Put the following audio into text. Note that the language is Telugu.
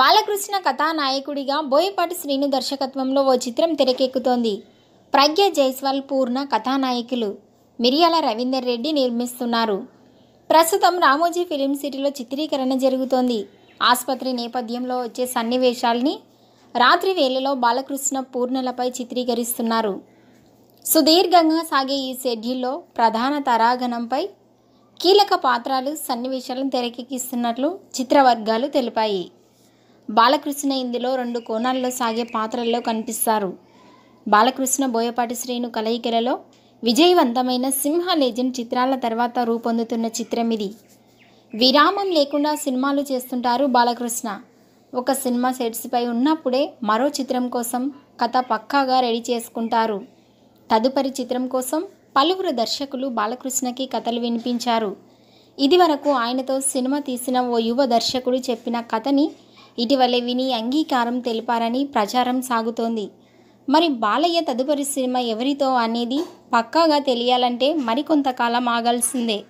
బాలకృష్ణ కథానాయకుడిగా బోయపాటి శ్రీను దర్శకత్వంలో ఓ చిత్రం తెరకెక్కుతోంది ప్రజ్ఞ జైస్వాల్ పూర్ణ కథానాయకులు మిరియాల రవీందర్ రెడ్డి నిర్మిస్తున్నారు ప్రస్తుతం రామోజీ ఫిలిం సిటీలో చిత్రీకరణ జరుగుతోంది ఆసుపత్రి నేపథ్యంలో వచ్చే సన్నివేశాల్ని రాత్రి వేళలో బాలకృష్ణ పూర్ణలపై చిత్రీకరిస్తున్నారు సుదీర్ఘంగా సాగే ఈ షెడ్యూల్లో ప్రధాన తరాగణంపై కీలక పాత్రలు సన్నివేశాలను తెరకెక్కిస్తున్నట్లు చిత్రవర్గాలు తెలిపాయి బాలకృష్ణ ఇందులో రెండు కోణాల్లో సాగే పాత్రల్లో కనిపిస్తారు బాలకృష్ణ బోయపాటి శ్రీను కలయికలలో విజయవంతమైన సింహ లెజెండ్ చిత్రాల తర్వాత రూపొందుతున్న చిత్రం ఇది విరామం లేకుండా సినిమాలు చేస్తుంటారు బాలకృష్ణ ఒక సినిమా సెట్స్పై ఉన్నప్పుడే మరో చిత్రం కోసం కథ పక్కాగా రెడీ చేసుకుంటారు తదుపరి చిత్రం కోసం పలువురు దర్శకులు బాలకృష్ణకి కథలు వినిపించారు ఇదివరకు ఆయనతో సినిమా తీసిన ఓ యువ దర్శకుడు చెప్పిన కథని ఇటీవలే విని అంగీకారం తెలిపారని ప్రచారం సాగుతోంది మరి బాలయ్య తదుపరి సినిమా ఎవరితో అనేది పక్కాగా తెలియాలంటే మరికొంతకాలం ఆగాల్సిందే